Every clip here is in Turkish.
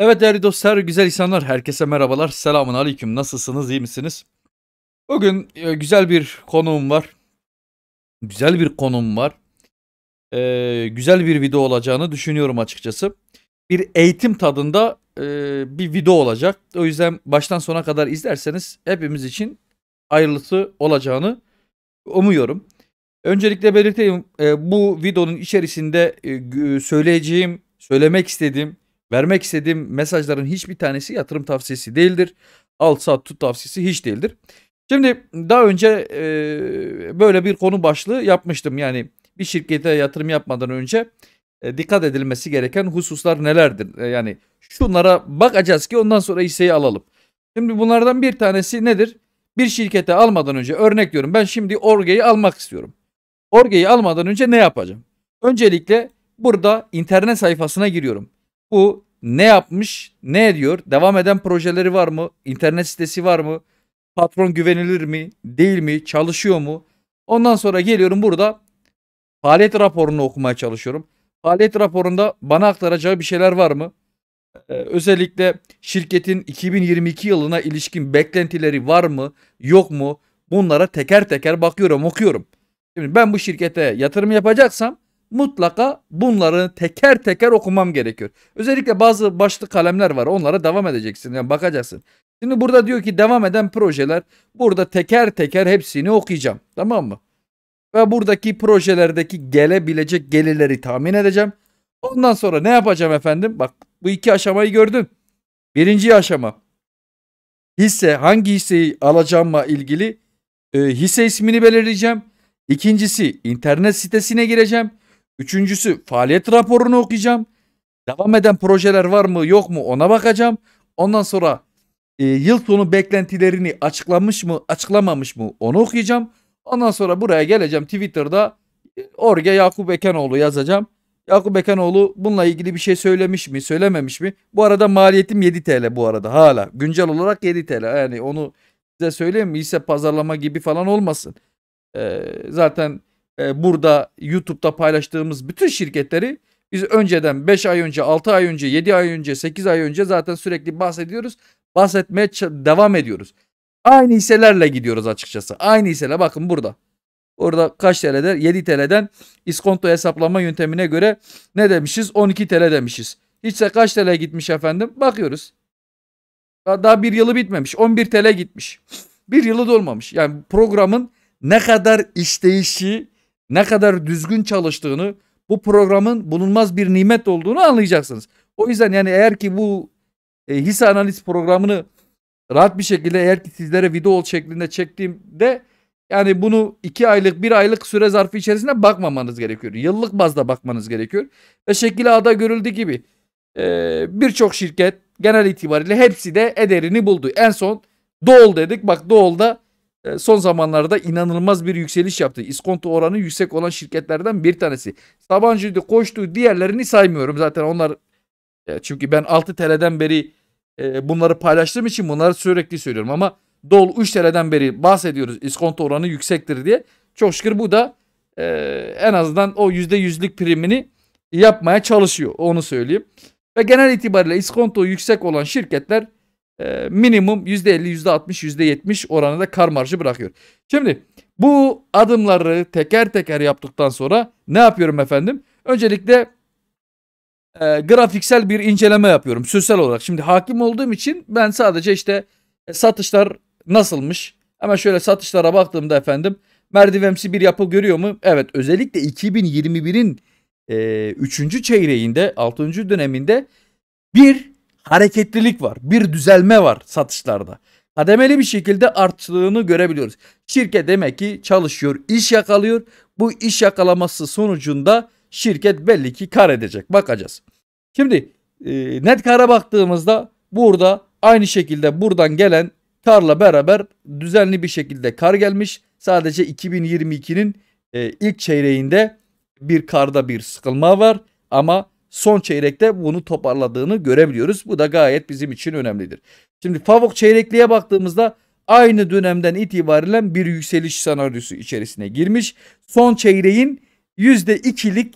Evet değerli dostlar, güzel insanlar, herkese merhabalar. Selamun aleyküm. Nasılsınız, iyi misiniz? Bugün e, güzel bir konuğum var. Güzel bir konum var. E, güzel bir video olacağını düşünüyorum açıkçası. Bir eğitim tadında e, bir video olacak. O yüzden baştan sona kadar izlerseniz hepimiz için ayrılısı olacağını umuyorum. Öncelikle belirteyim e, bu videonun içerisinde e, söyleyeceğim, söylemek istediğim Vermek istediğim mesajların hiçbir tanesi yatırım tavsiyesi değildir. Al sat tut tavsiyesi hiç değildir. Şimdi daha önce e, böyle bir konu başlığı yapmıştım. Yani bir şirkete yatırım yapmadan önce e, dikkat edilmesi gereken hususlar nelerdir? E, yani şunlara bakacağız ki ondan sonra hisseyi alalım. Şimdi bunlardan bir tanesi nedir? Bir şirkete almadan önce örnek diyorum ben şimdi Orge'yi almak istiyorum. Orge'yi almadan önce ne yapacağım? Öncelikle burada internet sayfasına giriyorum. Bu ne yapmış, ne ediyor, devam eden projeleri var mı, internet sitesi var mı, patron güvenilir mi, değil mi, çalışıyor mu? Ondan sonra geliyorum burada faaliyet raporunu okumaya çalışıyorum. Faaliyet raporunda bana aktaracağı bir şeyler var mı? Ee, özellikle şirketin 2022 yılına ilişkin beklentileri var mı, yok mu? Bunlara teker teker bakıyorum, okuyorum. Şimdi ben bu şirkete yatırım yapacaksam mutlaka bunları teker teker okumam gerekiyor. Özellikle bazı başlı kalemler var. Onlara devam edeceksin. Yani bakacaksın. Şimdi burada diyor ki devam eden projeler. Burada teker teker hepsini okuyacağım. Tamam mı? Ve buradaki projelerdeki gelebilecek gelirleri tahmin edeceğim. Ondan sonra ne yapacağım efendim? Bak bu iki aşamayı gördün. Birinci aşama. Hisse hangi hisseyi alacağımla ilgili e, hisse ismini belirleyeceğim. İkincisi internet sitesine gireceğim. Üçüncüsü faaliyet raporunu okuyacağım. Devam eden projeler var mı yok mu ona bakacağım. Ondan sonra e, yıl sonu beklentilerini açıklamış mı açıklamamış mı onu okuyacağım. Ondan sonra buraya geleceğim Twitter'da e, Orge Yakup Ekenoğlu yazacağım. Yakup Ekenoğlu bununla ilgili bir şey söylemiş mi söylememiş mi? Bu arada maliyetim 7 TL bu arada hala güncel olarak 7 TL yani onu size söyleyeyim mi? Hisse pazarlama gibi falan olmasın. Ee, zaten ee, burada YouTube'da paylaştığımız bütün şirketleri biz önceden 5 ay önce, 6 ay önce, 7 ay önce, 8 ay önce zaten sürekli bahsediyoruz. Bahsetmeye devam ediyoruz. Aynı hisselerle gidiyoruz açıkçası. Aynı hisseler bakın burada. Orada kaç TL'de? 7 TL'den iskonto hesaplama yöntemine göre ne demişiz? 12 TL demişiz. Hiçse kaç TL gitmiş efendim? Bakıyoruz. Daha, daha bir yılı bitmemiş. 11 TL gitmiş. Bir yılı dolmamış. Yani programın ne kadar işleyişi, ne kadar düzgün çalıştığını, bu programın bulunmaz bir nimet olduğunu anlayacaksınız. O yüzden yani eğer ki bu e, hisse analiz programını rahat bir şekilde eğer ki sizlere video şeklinde çektiğimde yani bunu iki aylık bir aylık süre zarfı içerisinde bakmamanız gerekiyor. Yıllık bazda bakmanız gerekiyor. Ve şekil A'da görüldüğü gibi e, birçok şirket genel itibariyle hepsi de ederini buldu. En son Doğul dedik. Bak Doğul'da ee, son zamanlarda inanılmaz bir yükseliş yaptı. İskonto oranı yüksek olan şirketlerden bir tanesi. Sabancı'da Koç'tu, diğerlerini saymıyorum. Zaten onlar e, çünkü ben 6 TL'den beri e, bunları paylaştığım için bunları sürekli söylüyorum ama Dol 3 TL'den beri bahsediyoruz iskonto oranı yüksektir diye. Çok şükür bu da e, en azından o %100'lük primini yapmaya çalışıyor onu söyleyeyim. Ve genel itibariyle iskonto yüksek olan şirketler e, minimum %50, %60, %70 oranında kar marjı bırakıyor. Şimdi bu adımları teker teker yaptıktan sonra ne yapıyorum efendim? Öncelikle e, grafiksel bir inceleme yapıyorum süsel olarak. Şimdi hakim olduğum için ben sadece işte e, satışlar nasılmış? Hemen şöyle satışlara baktığımda efendim merdivemsi bir yapı görüyor mu? Evet özellikle 2021'in e, çeyreğinde 6. döneminde bir hareketlilik var. Bir düzelme var satışlarda. Kademeli bir şekilde arttığını görebiliyoruz. Şirket demek ki çalışıyor, iş yakalıyor. Bu iş yakalaması sonucunda şirket belli ki kar edecek. Bakacağız. Şimdi e, net kara baktığımızda burada aynı şekilde buradan gelen karla beraber düzenli bir şekilde kar gelmiş. Sadece 2022'nin e, ilk çeyreğinde bir karda bir sıkılma var ama son çeyrekte bunu toparladığını görebiliyoruz. Bu da gayet bizim için önemlidir. Şimdi Favok çeyrekliğe baktığımızda aynı dönemden itibaren bir yükseliş senaryosu içerisine girmiş. Son çeyreğin %2'lik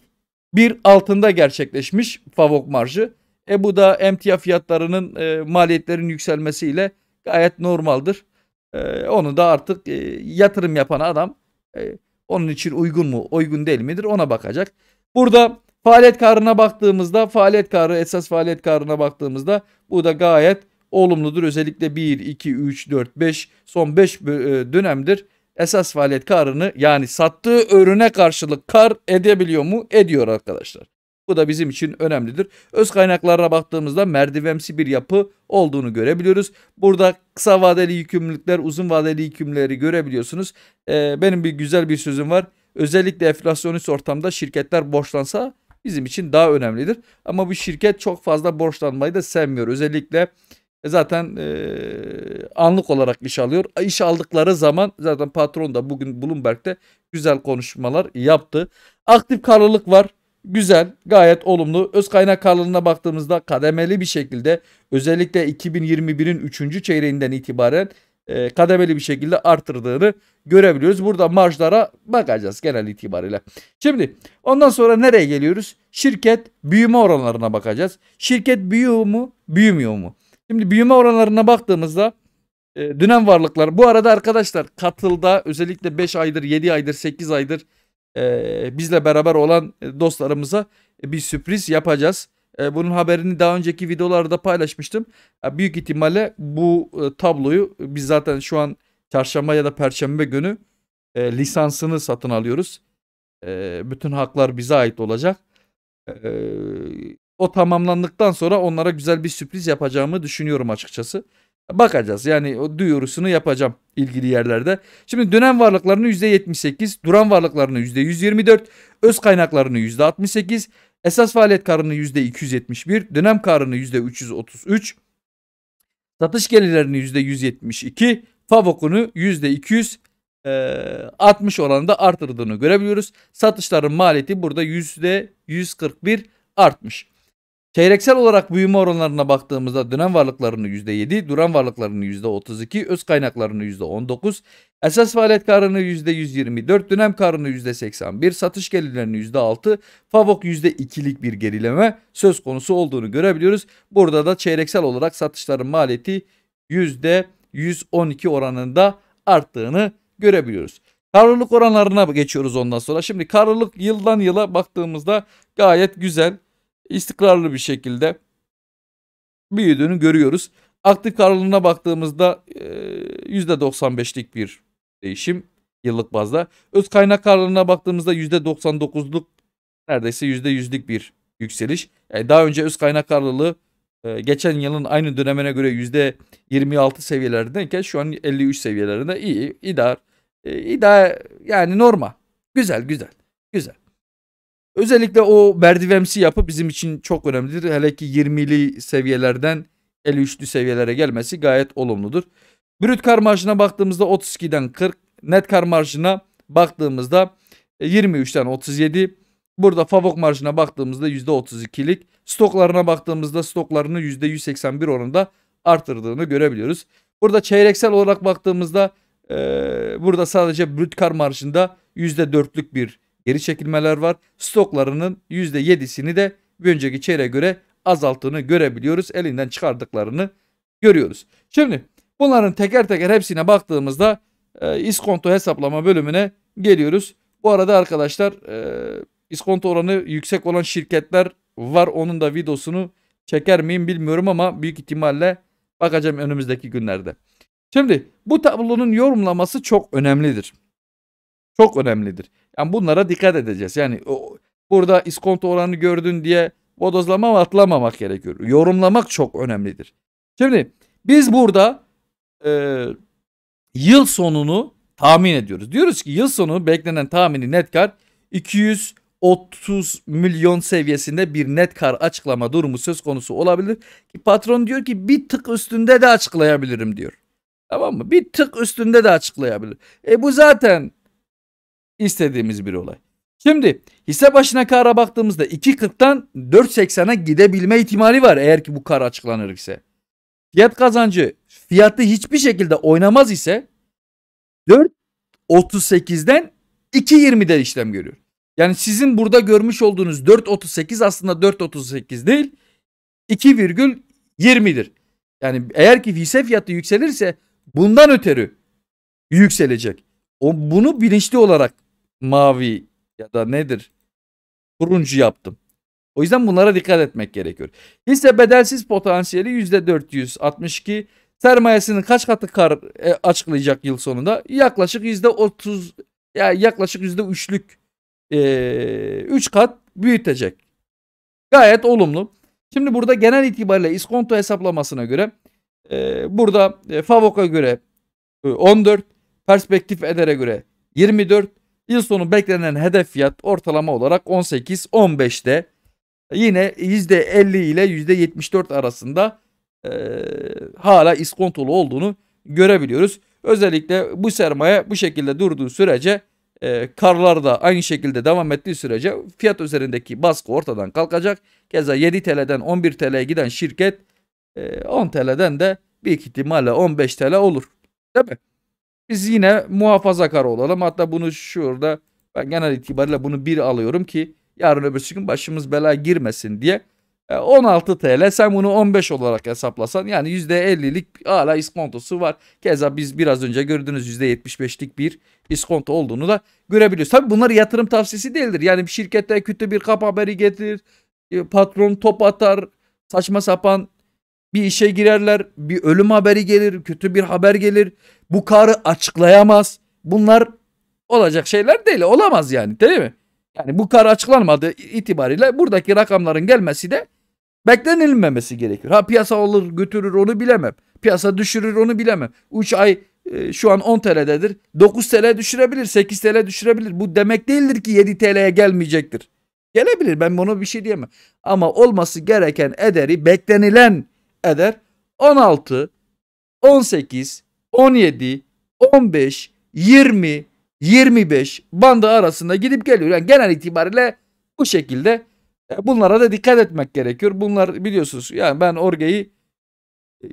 bir altında gerçekleşmiş Favok marjı. E bu da emtia fiyatlarının e, maliyetlerin yükselmesiyle gayet normaldir. E, onu da artık e, yatırım yapan adam e, onun için uygun mu uygun değil midir ona bakacak. Burada Faaliyet karına baktığımızda faaliyet karı esas faaliyet karına baktığımızda bu da gayet olumludur. Özellikle 1, 2, 3, 4, 5 son 5 e, dönemdir esas faaliyet karını yani sattığı ürüne karşılık kar edebiliyor mu? Ediyor arkadaşlar. Bu da bizim için önemlidir. Öz kaynaklarına baktığımızda merdivemsi bir yapı olduğunu görebiliyoruz. Burada kısa vadeli yükümlülükler, uzun vadeli yükümlüleri görebiliyorsunuz. Ee, benim bir güzel bir sözüm var. Özellikle enflasyonist ortamda şirketler borçlansa bizim için daha önemlidir. Ama bu şirket çok fazla borçlanmayı da sevmiyor. Özellikle e, zaten e, anlık olarak iş alıyor. E, iş aldıkları zaman zaten patron da bugün Bloomberg'de güzel konuşmalar yaptı. Aktif karlılık var. Güzel, gayet olumlu. Öz kaynak karlılığına baktığımızda kademeli bir şekilde özellikle 2021'in 3. çeyreğinden itibaren e, kademeli bir şekilde arttırdığını görebiliyoruz. Burada marjlara bakacağız genel itibariyle. Şimdi ondan sonra nereye geliyoruz? Şirket büyüme oranlarına bakacağız. Şirket büyüyor mu, büyümüyor mu? Şimdi büyüme oranlarına baktığımızda e, dönem varlıklar. Bu arada arkadaşlar katılda özellikle 5 aydır, 7 aydır, 8 aydır e, bizle beraber olan e, dostlarımıza bir sürpriz yapacağız. E, bunun haberini daha önceki videolarda paylaşmıştım. E, büyük ihtimalle bu e, tabloyu biz zaten şu an çarşamba ya da perşembe günü lisansını satın alıyoruz. bütün haklar bize ait olacak. o tamamlandıktan sonra onlara güzel bir sürpriz yapacağımı düşünüyorum açıkçası. Bakacağız yani o duyurusunu yapacağım ilgili yerlerde. Şimdi dönem varlıklarını %78, duran varlıklarını %124, öz kaynaklarını %68, Esas faaliyet karını %271, dönem karını %333, satış gelirlerini %172, Favok'unu %260 oranında artırdığını görebiliyoruz. Satışların maliyeti burada %141 artmış. Çeyreksel olarak büyüme oranlarına baktığımızda dönem varlıklarını %7, duran varlıklarını %32, öz kaynaklarını %19, esas faaliyet karını %124, dönem karını %81, satış gelirlerini %6, FAVOK %2'lik bir gerileme söz konusu olduğunu görebiliyoruz. Burada da çeyreksel olarak satışların maliyeti %112 oranında arttığını görebiliyoruz. Karlılık oranlarına geçiyoruz ondan sonra. Şimdi karlılık yıldan yıla baktığımızda gayet güzel istikrarlı bir şekilde büyüdüğünü görüyoruz. Aktif karlılığına baktığımızda %95'lik bir değişim yıllık bazda. Öz kaynak karlılığına baktığımızda %99'luk neredeyse %100'lük bir yükseliş. Yani daha önce öz kaynak karlılığı geçen yılın aynı dönemine göre %26 seviyelerdeyken şu an 53 seviyelerinde iyi, idar, idar yani norma Güzel, güzel, güzel. Özellikle o berdivemsi yapı bizim için çok önemlidir. Hele ki 20'li seviyelerden 53'lü seviyelere gelmesi gayet olumludur. Brüt kar marjına baktığımızda 32'den 40, net kar marjına baktığımızda 23'ten e, 37. Burada favok marjına baktığımızda %32'lik, stoklarına baktığımızda stoklarını %181 oranında artırdığını görebiliyoruz. Burada çeyreksel olarak baktığımızda e, burada sadece brüt kar marjında %4'lük bir geri çekilmeler var. Stoklarının %7'sini de bir önceki çeyreğe göre azalttığını görebiliyoruz. Elinden çıkardıklarını görüyoruz. Şimdi bunların teker teker hepsine baktığımızda e, iskonto hesaplama bölümüne geliyoruz. Bu arada arkadaşlar e, iskonto oranı yüksek olan şirketler var. Onun da videosunu çeker miyim bilmiyorum ama büyük ihtimalle bakacağım önümüzdeki günlerde. Şimdi bu tablonun yorumlaması çok önemlidir. Çok önemlidir. Yani bunlara dikkat edeceğiz. Yani o, burada iskonto oranı gördün diye bodozlama ve atlamamak gerekiyor. Yorumlamak çok önemlidir. Şimdi biz burada e, yıl sonunu tahmin ediyoruz. Diyoruz ki yıl sonu beklenen tahmini net kar 230 milyon seviyesinde bir net kar açıklama durumu söz konusu olabilir. Ki patron diyor ki bir tık üstünde de açıklayabilirim diyor. Tamam mı? Bir tık üstünde de açıklayabilir. E bu zaten istediğimiz bir olay. Şimdi hisse başına kara baktığımızda 2.40'tan 4.80'e gidebilme ihtimali var eğer ki bu kar açıklanır ise. Fiyat kazancı fiyatı hiçbir şekilde oynamaz ise 4.38'den 2.20'de işlem görüyor. Yani sizin burada görmüş olduğunuz 4.38 aslında 4.38 değil 2,20'dir. Yani eğer ki hisse fiyatı yükselirse bundan öteri yükselecek. O, bunu bilinçli olarak mavi ya da nedir? Turuncu yaptım. O yüzden bunlara dikkat etmek gerekiyor. Hisse bedelsiz potansiyeli %462. Sermayesinin kaç katı kar e, açıklayacak yıl sonunda? Yaklaşık %30 ya yani yaklaşık %3'lük 3 e, üç kat büyütecek. Gayet olumlu. Şimdi burada genel itibariyle iskonto hesaplamasına göre e, burada e, Favok'a göre e, 14, perspektif edere göre 24, Yıl sonu beklenen hedef fiyat ortalama olarak 18-15'te. Yine %50 ile %74 arasında e, hala iskontolu olduğunu görebiliyoruz. Özellikle bu sermaye bu şekilde durduğu sürece e, karlar da aynı şekilde devam ettiği sürece fiyat üzerindeki baskı ortadan kalkacak. Keza 7 TL'den 11 TL'ye giden şirket e, 10 TL'den de büyük ihtimalle 15 TL olur. Değil mi? Biz yine muhafazakar olalım. Hatta bunu şurada ben genel itibariyle bunu bir alıyorum ki yarın öbür gün başımız bela girmesin diye. 16 e, TL sen bunu 15 olarak hesaplasan yani %50'lik hala iskontosu var. Keza biz biraz önce gördüğünüz %75'lik bir iskonto olduğunu da görebiliyoruz. Tabi bunlar yatırım tavsiyesi değildir. Yani bir şirkette kötü bir kap haberi getirir, e, patron top atar, saçma sapan bir işe girerler, bir ölüm haberi gelir, kötü bir haber gelir. Bu karı açıklayamaz. Bunlar olacak şeyler değil, olamaz yani değil mi? Yani bu kar açıklanmadığı itibariyle buradaki rakamların gelmesi de beklenilmemesi gerekiyor. Ha piyasa olur götürür onu bilemem. Piyasa düşürür onu bilemem. 3 ay e, şu an 10 TL'dedir. 9 TL düşürebilir, 8 TL düşürebilir. Bu demek değildir ki 7 TL'ye gelmeyecektir. Gelebilir ben bunu bir şey diyemem. Ama olması gereken ederi beklenilen eder? 16, 18, 17, 15, 20, 25 bandı arasında gidip geliyor. Yani genel itibariyle bu şekilde e, bunlara da dikkat etmek gerekiyor. Bunlar biliyorsunuz yani ben Orge'yi e,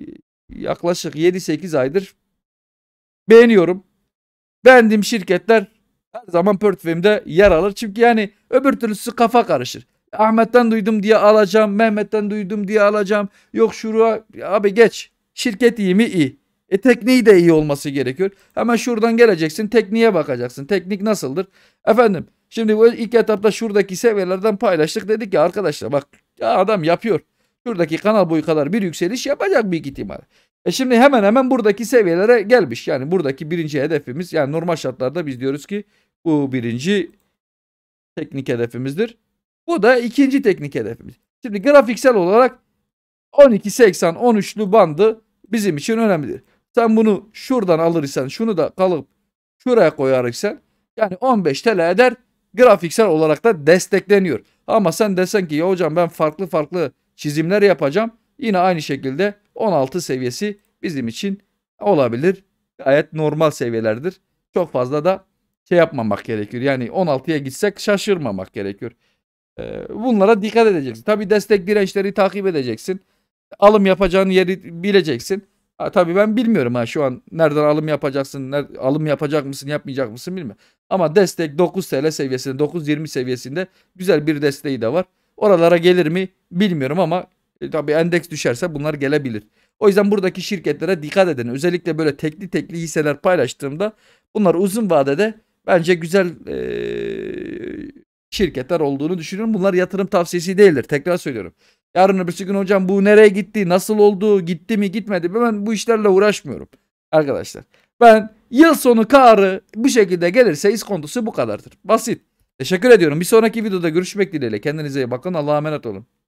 yaklaşık 7-8 aydır beğeniyorum. Beğendiğim şirketler her zaman portföyümde yer alır. Çünkü yani öbür türlüsü kafa karışır. Ahmet'ten duydum diye alacağım. Mehmet'ten duydum diye alacağım. Yok şuraya abi geç. Şirket iyi mi? İyi. E tekniği de iyi olması gerekiyor. Hemen şuradan geleceksin. Tekniğe bakacaksın. Teknik nasıldır? Efendim şimdi bu ilk etapta şuradaki seviyelerden paylaştık. Dedik ki arkadaşlar bak ya adam yapıyor. Şuradaki kanal boyu kadar bir yükseliş yapacak bir ihtimal. E şimdi hemen hemen buradaki seviyelere gelmiş. Yani buradaki birinci hedefimiz yani normal şartlarda biz diyoruz ki bu birinci teknik hedefimizdir. Bu da ikinci teknik hedefimiz. Şimdi grafiksel olarak 12.80 13'lü bandı bizim için önemlidir. Sen bunu şuradan alırsan şunu da kalıp şuraya koyarsan yani 15 TL eder grafiksel olarak da destekleniyor. Ama sen desen ki ya hocam ben farklı farklı çizimler yapacağım. Yine aynı şekilde 16 seviyesi bizim için olabilir. Gayet normal seviyelerdir. Çok fazla da şey yapmamak gerekiyor. Yani 16'ya gitsek şaşırmamak gerekiyor. Ee, bunlara dikkat edeceksin. Tabi destek dirençleri takip edeceksin. Alım yapacağın yeri bileceksin. Ha, tabii ben bilmiyorum ha şu an nereden alım yapacaksın, ner alım yapacak mısın, yapmayacak mısın bilmiyorum. Ama destek 9 TL seviyesinde, 9.20 seviyesinde güzel bir desteği de var. Oralara gelir mi bilmiyorum ama e, tabii endeks düşerse bunlar gelebilir. O yüzden buradaki şirketlere dikkat edin. Özellikle böyle tekli tekli hisseler paylaştığımda bunlar uzun vadede bence güzel e, şirketler olduğunu düşünüyorum. Bunlar yatırım tavsiyesi değildir. Tekrar söylüyorum. Yarın öbürsü gün hocam bu nereye gitti, nasıl oldu, gitti mi gitmedi mi ben bu işlerle uğraşmıyorum arkadaşlar. Ben yıl sonu karı bu şekilde gelirse iskontosu bu kadardır. Basit. Teşekkür ediyorum. Bir sonraki videoda görüşmek dileğiyle. Kendinize iyi bakın. Allah'a emanet olun.